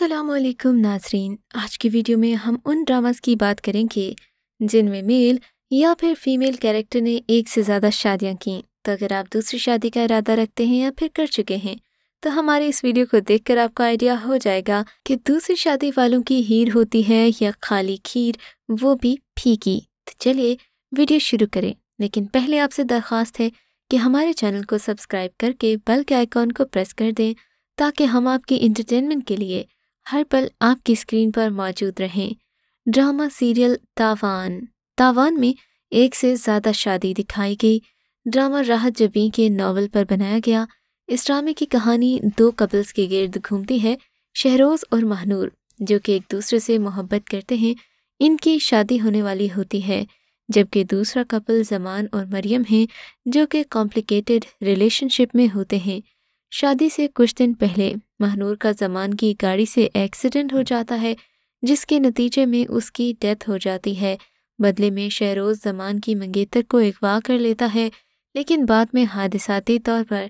असलकुम नाजरीन आज की वीडियो में हम उन ड्रामास की बात करेंगे जिनमें मेल या फिर फीमेल कैरेक्टर ने एक से ज़्यादा शादियाँ की तो अगर आप दूसरी शादी का इरादा रखते हैं या फिर कर चुके हैं तो हमारे इस वीडियो को देखकर आपको आइडिया हो जाएगा कि दूसरी शादी वालों की हीर होती है या खाली खीर वो भी फीकी तो चलिए वीडियो शुरू करें लेकिन पहले आपसे दरख्वास्त है कि हमारे चैनल को सब्सक्राइब करके बेल के आइकॉन को प्रेस कर दें ताकि हम आपकी इंटरटेनमेंट के लिए हर पल आपकी स्क्रीन पर मौजूद रहें ड्रामा सीरियल तावान तावान में एक से ज़्यादा शादी दिखाई गई ड्रामा राहत जबी के नावल पर बनाया गया इस ड्रामे की कहानी दो कपल्स के गिर्द घूमती है शहरोज और महनूर जो कि एक दूसरे से मोहब्बत करते हैं इनकी शादी होने वाली होती है जबकि दूसरा कपल जमान और मरियम हैं जो कि कॉम्प्लिकेटेड रिलेशनशिप में होते हैं शादी से कुछ दिन पहले महनूर का जमान की गाड़ी से एक्सीडेंट हो जाता है जिसके नतीजे में उसकी डेथ हो जाती है बदले में शहरोज जमान की मंगेतर को अगवा कर लेता है लेकिन बाद में हादसाती तौर पर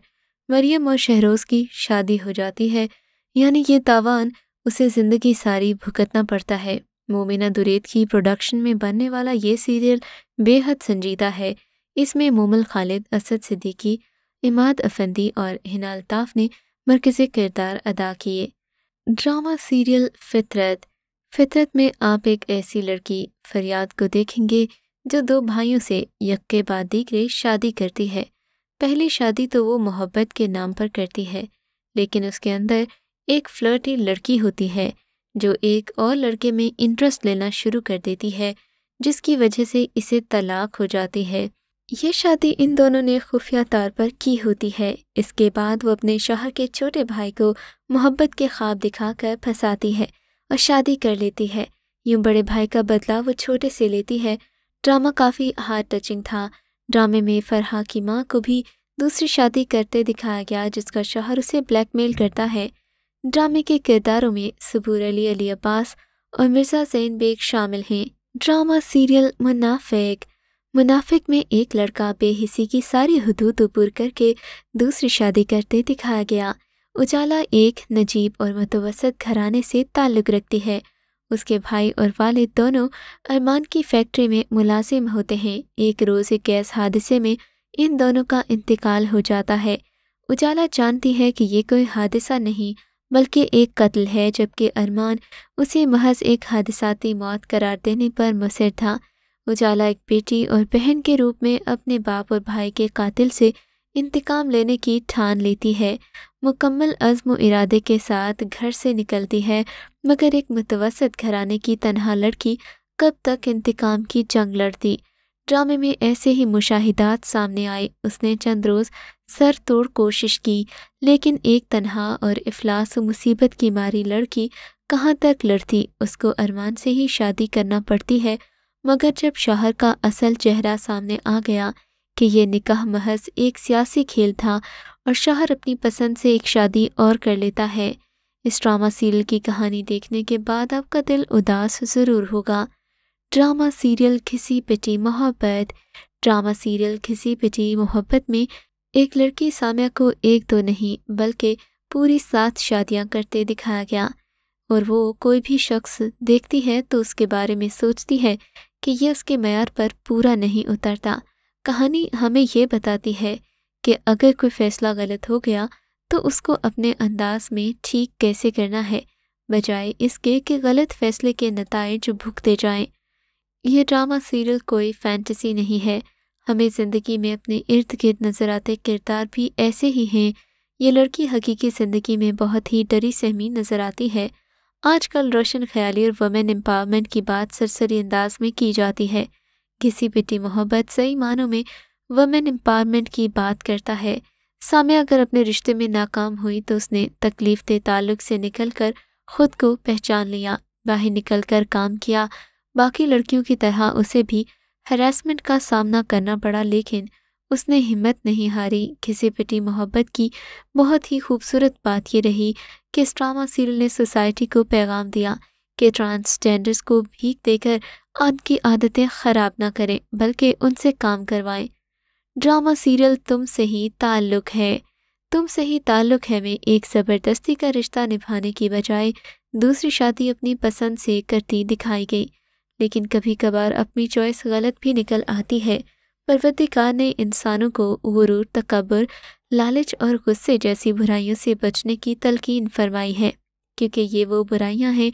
मरियम और शहरोज की शादी हो जाती है यानी ये तावान उसे ज़िंदगी सारी भुगतना पड़ता है मोमिना दुरेद की प्रोडक्शन में बनने वाला ये सीरियल बेहद संजीदा है इसमें मोमल खालिद असद सिद्दीकी इमाद अफंदी और हिना अल्ताफ़ ने मरकज़ी किरदार अदा किए ड्रामा सीरियल फितरत फितरत में आप एक ऐसी लड़की फरियाद को देखेंगे जो दो भाइयों से यक्के बाद दीगरे शादी करती है पहली शादी तो वो मोहब्बत के नाम पर करती है लेकिन उसके अंदर एक फ्लर्टी लड़की होती है जो एक और लड़के में इंटरेस्ट लेना शुरू कर देती है जिसकी वजह से इसे तलाक हो जाती है ये शादी इन दोनों ने खुफिया तौर पर की होती है इसके बाद वो अपने शोहर के छोटे भाई को मोहब्बत के ख्वाब दिखाकर फंसाती है और शादी कर लेती है यूं बड़े भाई का बदला वो छोटे से लेती है ड्रामा काफ़ी हार्ट टचिंग था ड्रामे में फरहा की माँ को भी दूसरी शादी करते दिखाया गया जिसका शोहर उसे ब्लैकमेल करता है ड्रामे के किरदारों में सबूर अली अली अब्बास और मिर्ज़ा जैन बेग शामिल हैं ड्रामा सीरियल मुनाफिक मुनाफिक में एक लड़का बेहिसी की सारी हदूद उपुर करके दूसरी शादी करते दिखाया गया उजाला एक नजीब और मतवसत घराने से ताल्लुक़ रखती है उसके भाई और वालिद दोनों अरमान की फैक्ट्री में मुलाजिम होते हैं एक रोज़ एक गैस हादसे में इन दोनों का इंतकाल हो जाता है उजाला जानती है कि ये कोई हादसा नहीं बल्कि एक कत्ल है जबकि अरमान उसे महज एक हादसाती मौत करार देने पर मुसर था उजाला एक बेटी और बहन के रूप में अपने बाप और भाई के कातिल से इंतकाम लेने की ठान लेती है मुकम्मल अज़म इरादे के साथ घर से निकलती है मगर एक मुतवसत घराने की तनहा लड़की कब तक इंतकाम की जंग लड़ती ड्रामे में ऐसे ही मुशाहिदात सामने आए उसने चंद रोज़ सर तोड़ कोशिश की लेकिन एक तनहा और अफलास मुसीबत की मारी लड़की कहाँ तक लड़ती उसको अरमान से ही शादी करना पड़ती है मगर जब शहर का असल चेहरा सामने आ गया कि यह निकाह महज एक सियासी खेल था और शहर अपनी पसंद से एक शादी और कर लेता है इस ड्रामा सीरियल की कहानी देखने के बाद आपका दिल उदास ज़रूर होगा ड्रामा सीरियल घिसी पिटी मोहब्बत ड्रामा सीरियल घिसी पिटी मोहब्बत में एक लड़की सामिया को एक दो तो नहीं बल्कि पूरी सात शादियां करते दिखाया गया और वो कोई भी शख्स देखती है तो उसके बारे में सोचती है कि यह उसके मैार पर पूरा नहीं उतरता कहानी हमें यह बताती है कि अगर कोई फ़ैसला गलत हो गया तो उसको अपने अंदाज में ठीक कैसे करना है बजाय इसके कि गलत फ़ैसले के नतज भुगते जाएं। यह ड्रामा सीरियल कोई फैंटेसी नहीं है हमें ज़िंदगी में अपने इर्द गिर्द नज़र आते किरदार भी ऐसे ही हैं ये लड़की हकीकी ज़िंदगी में बहुत ही डरी सहमी नज़र आती है आजकल रोशन ख्याली और वमेन एम्पावरमेंट की बात सरसरी अंदाज में की जाती है घिसी पिटी मोहब्बत सही मानों में वमेन एम्पावरमेंट की बात करता है सामिया अगर अपने रिश्ते में नाकाम हुई तो उसने तकलीफ दे ताल्लुक से निकल कर ख़ुद को पहचान लिया बाहर निकल कर काम किया बाकी लड़कियों की तरह उसे भी हरासमेंट का सामना करना पड़ा लेकिन उसने हिम्मत नहीं हारी घिसे पिटी मोहब्बत की बहुत ही खूबसूरत बात ये रही कि स्ट्रामा सील ने सोसाइटी को पैगाम दिया कि ट्रांसजेंडर्स को भीख देकर आपकी आदतें ख़राब ना करें बल्कि उनसे काम करवाएं ड्रामा सीरियल तुम से ही ताल्लुक़ है तुम से ही ताल्लुक़ है में एक ज़बरदस्ती का रिश्ता निभाने की बजाय दूसरी शादी अपनी पसंद से करती दिखाई गई लेकिन कभी कभार अपनी चॉइस गलत भी निकल आती है परवतिकार ने इंसानों को गुरूर तकबर लालच और गुस्से जैसी बुराइयों से बचने की तलकिन फरमाई है क्योंकि ये वो बुराइयां हैं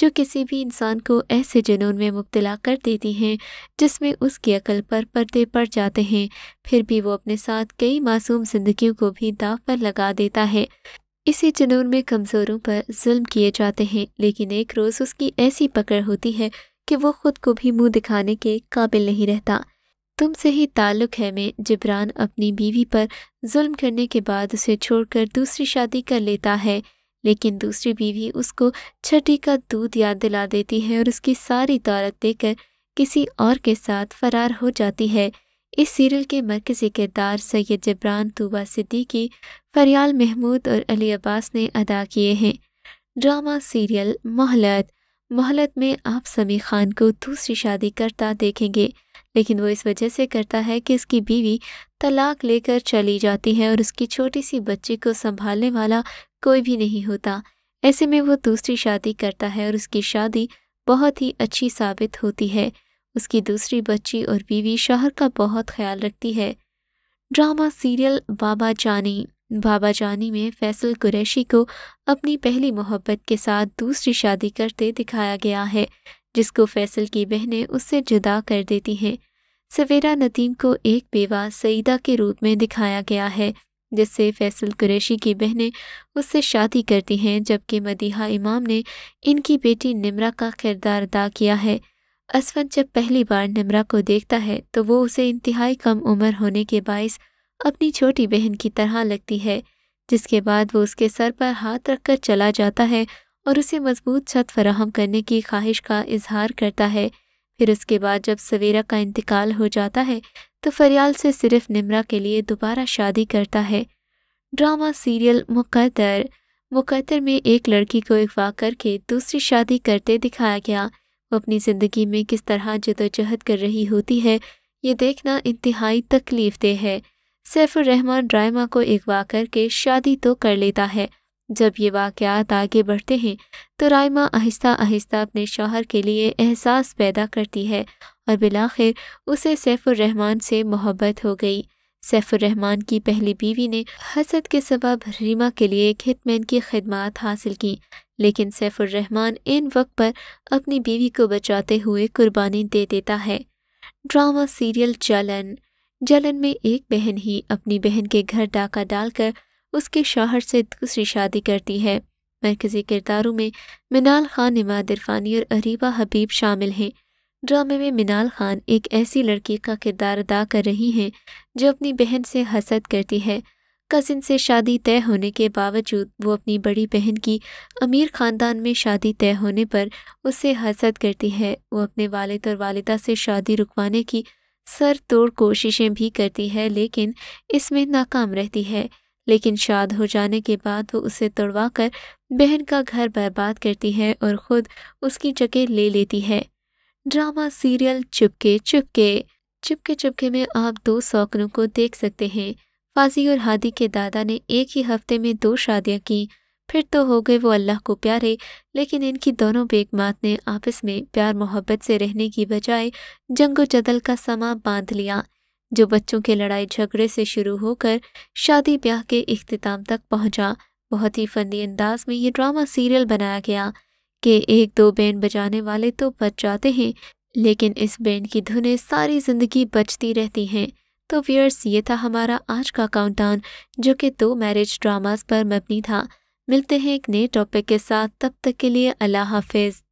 जो किसी भी इंसान को ऐसे जुनून में मुब्तला कर देती हैं जिसमें उसकी अकल पर पर्दे पड़ जाते हैं फिर भी वो अपने साथ कई मासूम जिंदगियों को भी दाव पर लगा देता है इसी जुनून में कमज़ोरों पर जुल्म किए जाते हैं लेकिन एक रोज़ उसकी ऐसी पकड़ होती है कि वो खुद को भी मुंह दिखाने के काबिल नहीं रहता तुम से ही ताल्लुक़ है में जिब्रान अपनी बीवी पर जुल्म करने के बाद उसे छोड़कर दूसरी शादी कर लेता है लेकिन दूसरी बीवी उसको छठी का दूध याद दिला देती है और उसकी सारी दौलत देकर किसी और के साथ फरार हो जाती है इस सीरियल के मरकज़ी किरदार सैयद जबरान तूबा सिद्दीकी फरियाल महमूद और अली अब्बास ने अदा किए हैं ड्रामा सीरियल मोहलत मोहलत में आप समी खान को दूसरी शादी करता देखेंगे लेकिन वो इस वजह से करता है कि उसकी बीवी तलाक लेकर चली जाती है और उसकी छोटी सी बच्ची को संभालने वाला कोई भी नहीं होता ऐसे में वो दूसरी शादी करता है और उसकी शादी बहुत ही अच्छी साबित होती है उसकी दूसरी बच्ची और बीवी शहर का बहुत ख्याल रखती है ड्रामा सीरियल बाबा जानी बाबा जानी में फैसल कुरैशी को अपनी पहली मोहब्बत के साथ दूसरी शादी करते दिखाया गया है जिसको फैसल की बहनें उससे जुदा कर देती हैं सवेरा नदीम को एक बेवा सईदा के रूप में दिखाया गया है जिससे फैसल कुरैशी की बहनें उससे शादी करती हैं जबकि मदीहा इमाम ने इनकी बेटी निमरा का किरदार अदा किया है असफन जब पहली बार निमरा को देखता है तो वो उसे इंतहाई कम उम्र होने के बायस अपनी छोटी बहन की तरह लगती है जिसके बाद वो उसके सर पर हाथ रखकर चला जाता है और उसे मजबूत छत फराहम करने की ख्वाहिश का इजहार करता है फिर उसके बाद जब सवेरा का इंतकाल हो जाता है तो फरियाल से सिर्फ निमरा के लिए दोबारा शादी करता है ड्रामा सीरियल मुकदर मुकदर में एक लड़की को अगवा करके दूसरी शादी करते दिखाया गया वो अपनी ज़िंदगी में किस तरह जदोजहद कर रही होती है ये देखना इंतहाई तकलीफ देह है सैफुर रहमान ड्रामा को अगवा करके शादी तो कर लेता है जब ये वाक़ात आगे बढ़ते हैं तो रायमा आहिस्ता आहिस्ता अपने शोहर के लिए एहसास पैदा करती है और बिलाखिर उसे सैफुररहमान से मोहब्बत हो गई सैफुररहमान की पहली बीवी ने हसद के सबब रीमा के लिए एक हितमैन की खदमात हासिल की लेकिन सैफुररहमान इन वक्त पर अपनी बीवी को बचाते हुए कुर्बानी दे देता है ड्रामा सीरियल जलन जलन में एक बहन ही अपनी बहन के घर डाका डालकर उसके शोहर से दूसरी शादी करती है मरकज़ी किरदारों में मिनाल खान इमाद इरफानी और अरीबा हबीब शामिल हैं ड्रामे में मिनाल खान एक ऐसी लड़की का किरदार अदा कर रही हैं जो अपनी बहन से हसद करती है कज़िन से शादी तय होने के बावजूद वो अपनी बड़ी बहन की अमीर ख़ानदान में शादी तय होने पर उससे हसद करती है वो अपने वालद और वालदा से शादी रुकवाने की सर तोड़ कोशिशें भी करती है लेकिन इसमें नाकाम रहती है लेकिन शाद हो जाने के बाद वो उसे तोड़वा कर बहन का घर बर्बाद करती है और ख़ुद उसकी जगह ले लेती है ड्रामा सीरियल चुपके चुपके चुपके चुपके में आप दो शौकनों को देख सकते हैं फाजी और हादी के दादा ने एक ही हफ्ते में दो शादियां की फिर तो हो गए वो अल्लाह को प्यारे लेकिन इनकी दोनों बेगमात ने आपस में प्यार मोहब्बत से रहने की बजाय जंगो जदल का समा बांध लिया जो बच्चों के लड़ाई झगड़े से शुरू होकर शादी ब्याह के अख्ताम तक पहुंचा बहुत ही फंदी अंदाज में ये ड्रामा सीरियल बनाया गया कि एक दो बैंड बजाने वाले तो बच जाते हैं लेकिन इस बैंड की धुनें सारी ज़िंदगी बचती रहती हैं तो व्यर्स ये था हमारा आज का काउंटडाउन जो कि दो मैरिज ड्रामास पर मबनी था मिलते हैं एक नए टॉपिक के साथ तब तक के लिए अल्लाह हाफिज़